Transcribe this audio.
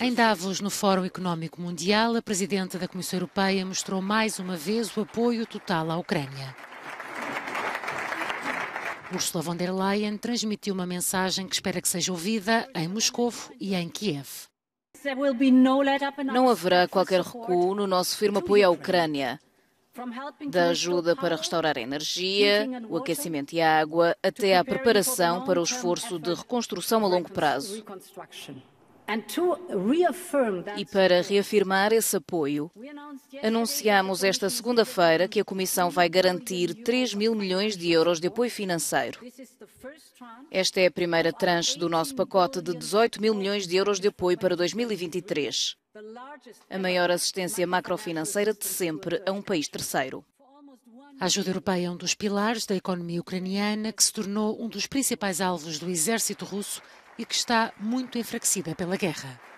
Em Davos, no Fórum Económico Mundial, a Presidenta da Comissão Europeia mostrou mais uma vez o apoio total à Ucrânia. Ursula von der Leyen transmitiu uma mensagem que espera que seja ouvida em Moscou e em Kiev. Não haverá qualquer recuo no nosso firme apoio à Ucrânia da ajuda para restaurar a energia, o aquecimento e a água, até à preparação para o esforço de reconstrução a longo prazo. E para reafirmar esse apoio, anunciamos esta segunda-feira que a Comissão vai garantir 3 mil milhões de euros de apoio financeiro. Esta é a primeira tranche do nosso pacote de 18 mil milhões de euros de apoio para 2023 a maior assistência macrofinanceira de sempre a um país terceiro. A ajuda europeia é um dos pilares da economia ucraniana, que se tornou um dos principais alvos do exército russo e que está muito enfraquecida pela guerra.